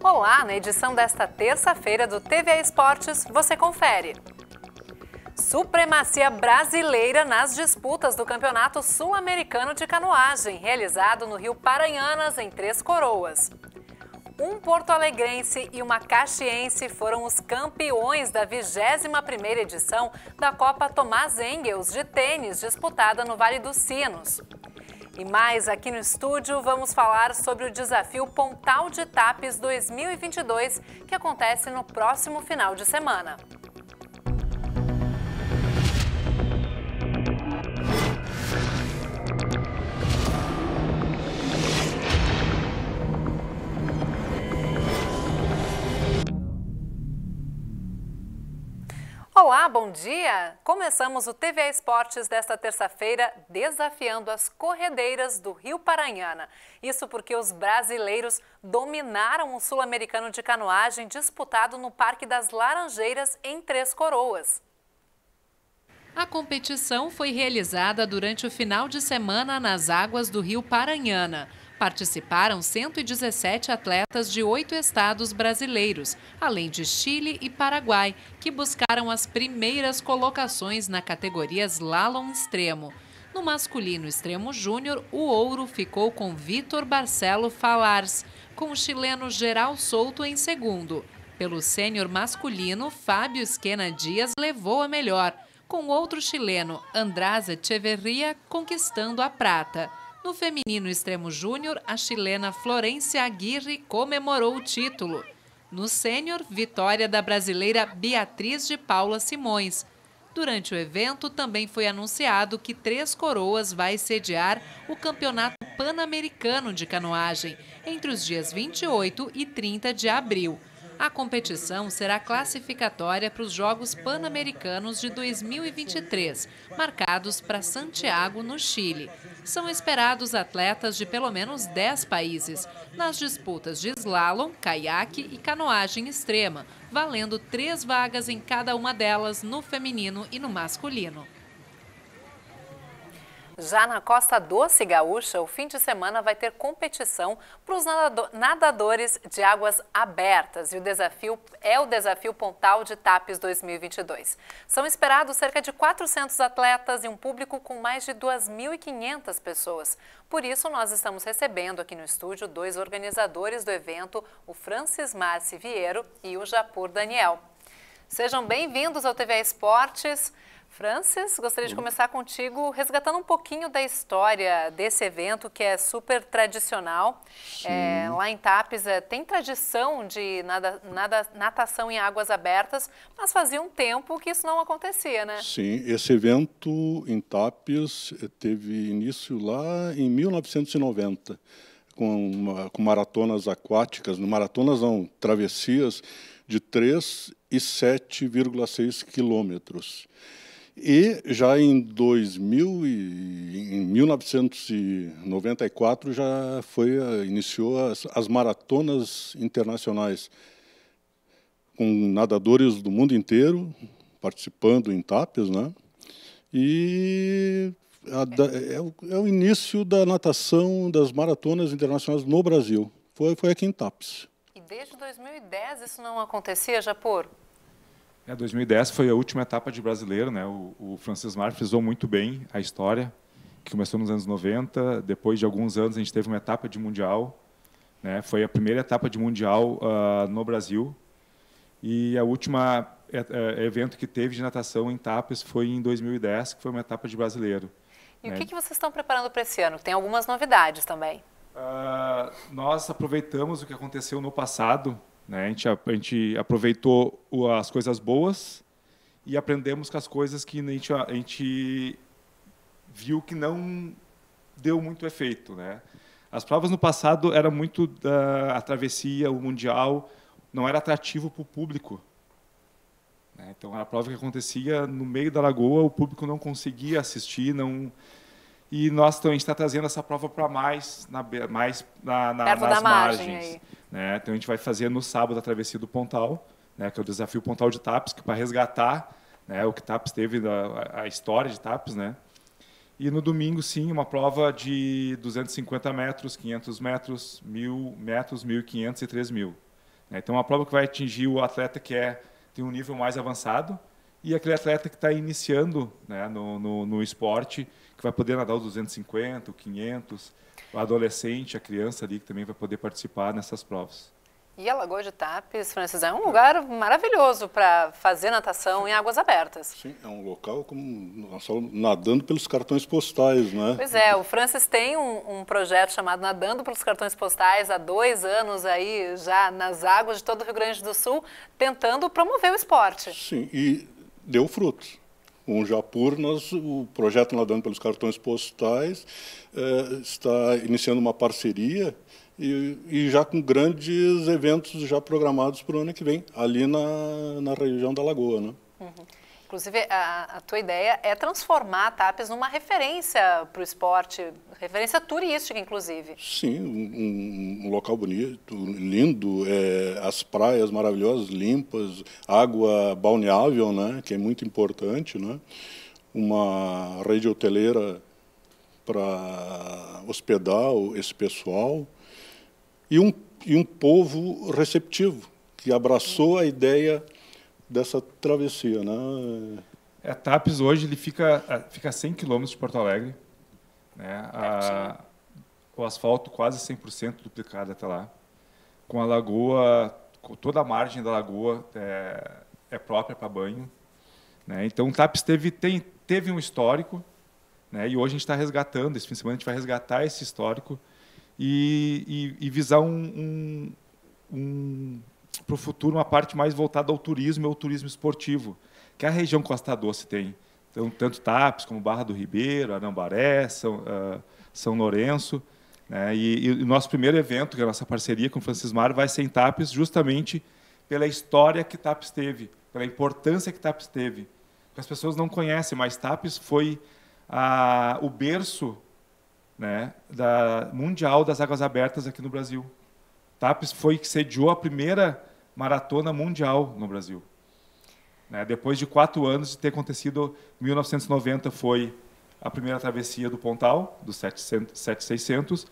Olá, na edição desta terça-feira do TVA Esportes, você confere. Supremacia brasileira nas disputas do Campeonato Sul-Americano de Canoagem, realizado no Rio Paranhanas, em Três Coroas. Um porto-alegrense e uma caxiense foram os campeões da 21ª edição da Copa Tomás Engels de tênis disputada no Vale dos Sinos. E mais aqui no estúdio, vamos falar sobre o desafio Pontal de Tapes 2022, que acontece no próximo final de semana. Olá, bom dia! Começamos o TVA Esportes desta terça-feira desafiando as corredeiras do Rio Paranhana. Isso porque os brasileiros dominaram o Sul-Americano de Canoagem disputado no Parque das Laranjeiras, em Três Coroas. A competição foi realizada durante o final de semana nas águas do Rio Paranhana. Participaram 117 atletas de oito estados brasileiros, além de Chile e Paraguai, que buscaram as primeiras colocações na categoria slalom extremo. No masculino extremo júnior, o ouro ficou com Vitor Barcelo Falars, com o chileno Geral Souto em segundo. Pelo sênior masculino, Fábio Esquena Dias levou a melhor, com outro chileno, Andraza Echeverria, conquistando a prata. No feminino extremo júnior, a chilena Florência Aguirre comemorou o título. No sênior, vitória da brasileira Beatriz de Paula Simões. Durante o evento, também foi anunciado que Três Coroas vai sediar o Campeonato Pan-Americano de Canoagem, entre os dias 28 e 30 de abril. A competição será classificatória para os Jogos Pan-Americanos de 2023, marcados para Santiago, no Chile. São esperados atletas de pelo menos 10 países, nas disputas de slalom, caiaque e canoagem extrema, valendo três vagas em cada uma delas no feminino e no masculino. Já na Costa Doce Gaúcha, o fim de semana vai ter competição para os nadadores de águas abertas e o desafio é o Desafio Pontal de TAPES 2022. São esperados cerca de 400 atletas e um público com mais de 2.500 pessoas. Por isso, nós estamos recebendo aqui no estúdio dois organizadores do evento, o Francis Massi Vieiro e o Japur Daniel. Sejam bem-vindos ao TVA Esportes. Francis, gostaria de uhum. começar contigo resgatando um pouquinho da história desse evento que é super tradicional. É, lá em Tapes é, tem tradição de nada, nada, natação em águas abertas, mas fazia um tempo que isso não acontecia, né? Sim, esse evento em Tapes eh, teve início lá em 1990 com, uma, com maratonas aquáticas, maratonas não, travessias de 3 e 7,6 quilômetros. E já em 2000 e, em 1994 já foi eh, iniciou as, as maratonas internacionais com nadadores do mundo inteiro participando em TAPES, né? E a, é, o, é, o, início da natação das maratonas internacionais no Brasil. Foi, foi aqui em TAPES. E desde 2010 isso não acontecia, Japur? É, 2010 foi a última etapa de brasileiro, né? O, o Francis Mar frisou muito bem a história, que começou nos anos 90. Depois de alguns anos, a gente teve uma etapa de mundial, né? Foi a primeira etapa de mundial uh, no Brasil. E a última é, é, evento que teve de natação em tapas foi em 2010, que foi uma etapa de brasileiro. E né? o que, que vocês estão preparando para esse ano? Tem algumas novidades também. Uh, nós aproveitamos o que aconteceu no passado né? A, gente, a, a, gente, aproveitou as coisas boas e aprendemos com as coisas que a gente, a gente viu que não deu muito efeito. Né? As provas no passado era muito da a travessia, o mundial, não era atrativo para o público. Né? Então, era a prova que acontecia no meio da lagoa, o público não conseguia assistir, não e nós também está trazendo essa prova para mais na, mais na, na nas da margens. Margem né? Então a gente vai fazer no sábado a travessia do Pontal, né? que é o desafio Pontal de Taps, que é para resgatar né? o que Taps teve a, a história de Taps, né? E no domingo, sim, uma prova de 250 metros, 500 metros, 1.000 metros, 1.500 e 3.000. Né? Então, é uma prova que vai atingir o atleta que é, tem um nível mais avançado, e aquele atleta que está iniciando né, no, no, no, esporte, que vai poder nadar os 250, 500, o adolescente, a criança ali que também vai poder participar nessas provas. E a Lagoa de Tapes, Francis, é um lugar maravilhoso para fazer natação em águas abertas. Sim, é um local como nós falamos, nadando pelos cartões postais, né? Pois é, o Francis tem um, um, projeto chamado Nadando pelos Cartões Postais há dois anos aí já nas águas de todo o Rio Grande do Sul, tentando promover o esporte. Sim, e deu frutos. Um Japur, nós, o projeto Nadando pelos Cartões Postais eh, está iniciando uma parceria e, e, já com grandes eventos já programados para o ano que vem, ali na, na região da Lagoa. Né? Uhum. Inclusive, a, a, tua ideia é transformar a TAPES numa referência para o esporte, referência turística, inclusive. Sim, um, um local bonito, lindo, é, as praias maravilhosas, limpas, água balneável, né, que é muito importante, né, uma rede hoteleira para hospedar esse pessoal e um, e um povo receptivo, que abraçou a ideia dessa travessia, né? É, TAPES hoje ele fica é, fica a 100 quilômetros de Porto Alegre, né? É, a, ah, o asfalto quase 100% duplicado até lá, com a lagoa, com toda a margem da lagoa é, é própria para banho, né? Então o TAPES teve tem, teve um histórico, né? E hoje a gente está resgatando, esse fim de semana a gente vai resgatar esse histórico e, e, e visar um, um, um para o futuro uma parte mais voltada ao turismo e ao turismo esportivo, que é a região Costa Doce tem. Então, tanto TAPS como Barra do Ribeiro, Arambaré, São, uh, São Lourenço. Né? E, e, o nosso primeiro evento, que é a nossa parceria com o Francis Mar, vai ser em TAPS justamente pela história que TAPS teve, pela importância que TAPS teve. As pessoas não conhecem, mas TAPS foi a, ah, o berço né, da mundial das águas abertas aqui no Brasil. TAPES foi que sediou a primeira maratona mundial no Brasil. Né? Depois de quatro anos de ter acontecido, 1990 foi a primeira travessia do Pontal, dos 7600,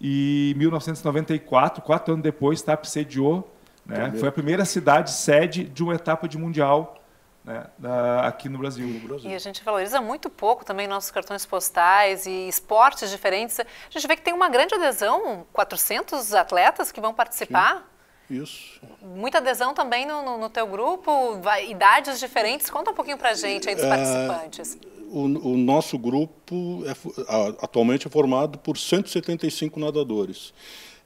e 1994, quatro anos depois, Tapsediou, né? foi a primeira cidade sede de uma etapa de mundial né, da, aqui no Brasil, no Brasil, E a gente valoriza muito pouco também nossos cartões postais e esportes diferentes. A gente vê que tem uma grande adesão, 400 atletas que vão participar. Sim. Isso. Muita adesão também no, no, no teu grupo, vai, idades diferentes. Conta um pouquinho para gente aí dos é, participantes. O, o, nosso grupo é, atualmente é formado por 175 nadadores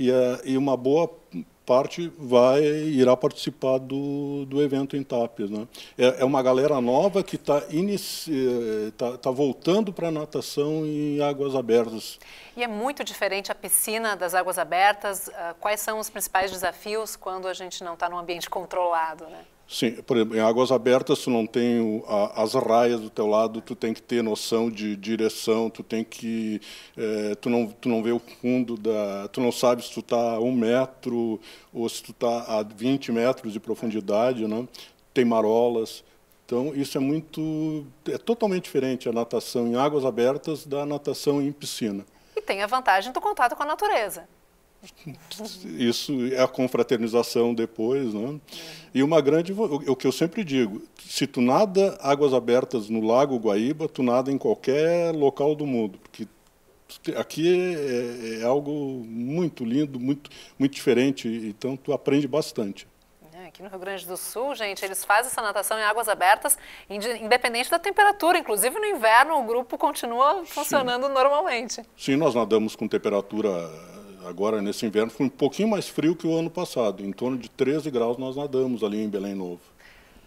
e, a, é, e uma boa parte vai irá participar do, do evento em Tapes. Né? É, é uma galera nova que está tá, tá voltando para a natação em águas abertas. E é muito diferente a piscina das águas abertas. Ah, quais são os principais desafios quando a gente não está num ambiente controlado? Né? Sim, por exemplo, em águas abertas tu não tem o, a, as raias do teu lado, tu tem que ter noção de direção, tu tem que é, tu não tu não vê o fundo da, tu não sabe se tu está a um metro ou se tu está a 20 metros de profundidade, né? Tem marolas, então isso é muito é totalmente diferente a natação em águas abertas da natação em piscina. E tem a vantagem do contato com a natureza isso é a confraternização depois, né? E uma grande, o que eu sempre digo, se tu nada águas abertas no Lago Guaíba, tu nada em qualquer local do mundo, porque aqui é, é, é algo muito lindo, muito muito diferente, então tu aprende bastante. É, aqui no Rio Grande do Sul, gente, eles fazem essa natação em águas abertas, independente da temperatura. Inclusive no inverno o grupo continua funcionando Sim. normalmente. Sim, nós nadamos com temperatura agora nesse inverno foi um pouquinho mais frio que o ano passado, em torno de 13 graus nós nadamos ali em Belém Novo.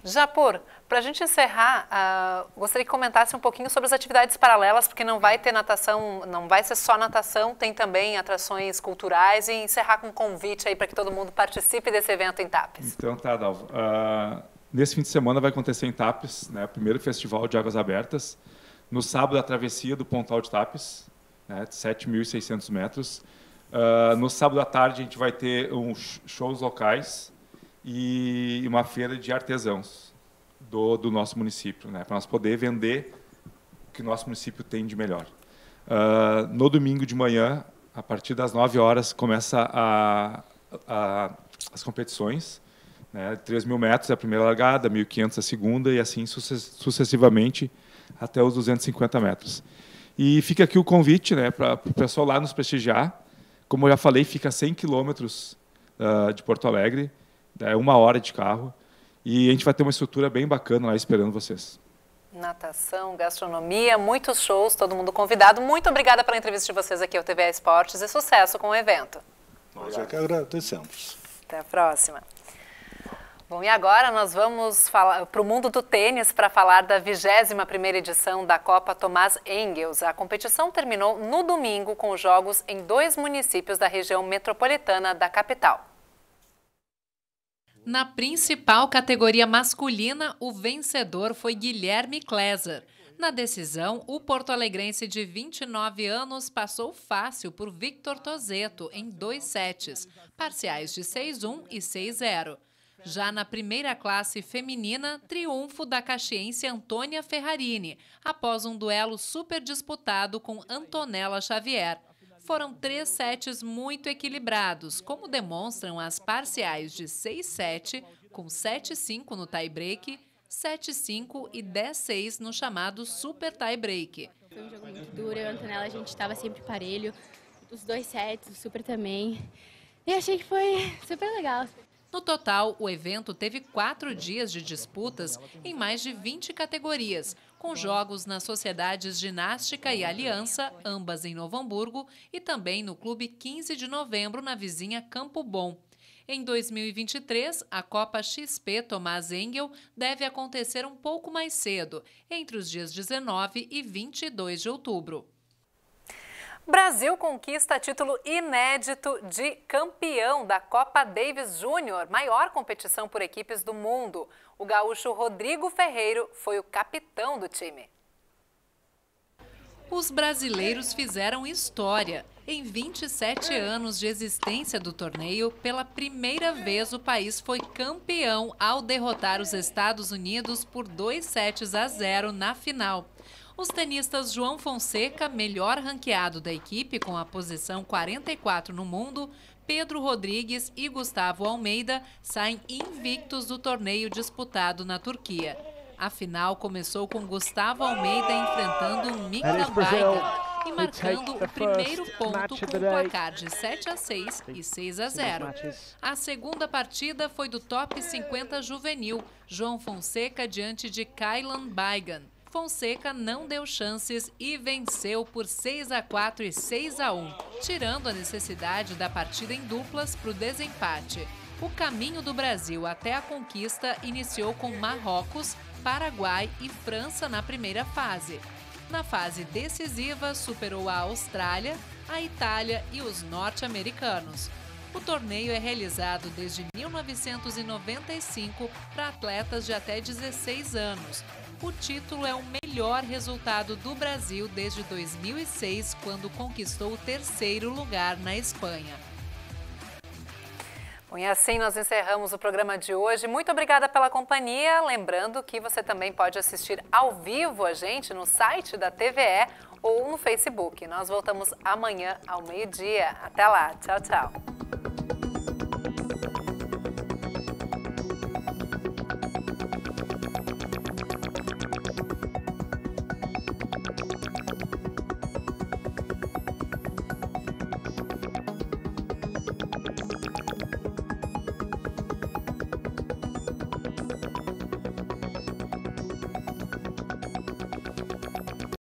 Japur, para a gente encerrar, uh, gostaria que comentasse um pouquinho sobre as atividades paralelas, porque não vai ter natação, não vai ser só natação, tem também atrações culturais e encerrar com um convite aí para que todo mundo participe desse evento em Tapes. Então tá, Dalva Uh, nesse fim de semana vai acontecer em Tapes, né, o primeiro festival de águas abertas. No sábado, a travessia do Pontal de Tapes, né, de 7.600 metros. Uh, no sábado à tarde a gente vai ter uns shows locais e uma feira de artesãos do, do nosso município, né? para nós poder vender o que o nosso município tem de melhor. Uh, no domingo de manhã, a partir das 9 horas, começa a, a, as competições. Né? 3 mil metros é a primeira largada, 1.500 é a segunda e assim sucessivamente até os 250 metros. E fica aqui o convite né, para o pessoal lá nos prestigiar. Como eu já falei, fica a 100 quilômetros uh, de Porto Alegre, né, é uma hora de carro, e a gente vai ter uma estrutura bem bacana lá esperando vocês. Natação, gastronomia, muitos shows, todo mundo convidado. Muito obrigada pela entrevista de vocês aqui ao TVA Esportes e sucesso com o evento. Nós é que agradecemos. Até a próxima. Bom, e agora nós vamos para o mundo do tênis para falar da 21ª edição da Copa Tomás Engels. A competição terminou no domingo com jogos em dois municípios da região metropolitana da capital. Na principal categoria masculina, o vencedor foi Guilherme Kleser. Na decisão, o porto-alegrense de 29 anos passou fácil por Victor Tozeto em dois sets, parciais de 6-1 e 6-0. Já na primeira classe feminina, triunfo da caxiense Antônia Ferrarini, após um duelo super disputado com Antonella Xavier. Foram três sets muito equilibrados, como demonstram as parciais de 6-7, com 7-5 no tie-break, 7-5 e 10-6 no chamado super tie-break. Foi um jogo muito duro, eu e a Antonella a gente estava sempre parelho, os dois sets, o super também. E achei que foi super legal. No total, o evento teve quatro dias de disputas em mais de 20 categorias, com jogos nas sociedades Ginástica e Aliança, ambas em Novo Hamburgo, e também no Clube 15 de Novembro, na vizinha Campo Bom. Em 2023, a Copa XP Tomás Engel deve acontecer um pouco mais cedo, entre os dias 19 e 22 de outubro. Brasil conquista título inédito de campeão da Copa Davis Júnior, maior competição por equipes do mundo. O gaúcho Rodrigo Ferreiro foi o capitão do time. Os brasileiros fizeram história. Em 27 anos de existência do torneio, pela primeira vez o país foi campeão ao derrotar os Estados Unidos por 2 sets a 0 na final. Os tenistas João Fonseca, melhor ranqueado da equipe com a posição 44 no mundo, Pedro Rodrigues e Gustavo Almeida saem invictos do torneio disputado na Turquia. A final começou com Gustavo Almeida enfrentando Mikael Baiga e marcando o primeiro ponto com o placar de 7 a 6 e 6 a 0. A segunda partida foi do top 50 juvenil, João Fonseca diante de Kylan Baigan. Fonseca não deu chances e venceu por 6 a 4 e 6 a 1, tirando a necessidade da partida em duplas para o desempate. O caminho do Brasil até a conquista iniciou com Marrocos, Paraguai e França na primeira fase. Na fase decisiva, superou a Austrália, a Itália e os norte-americanos. O torneio é realizado desde 1995 para atletas de até 16 anos, o título é o melhor resultado do Brasil desde 2006, quando conquistou o terceiro lugar na Espanha. Bom, e assim nós encerramos o programa de hoje. Muito obrigada pela companhia. Lembrando que você também pode assistir ao vivo a gente no site da TVE ou no Facebook. Nós voltamos amanhã ao meio-dia. Até lá. Tchau, tchau.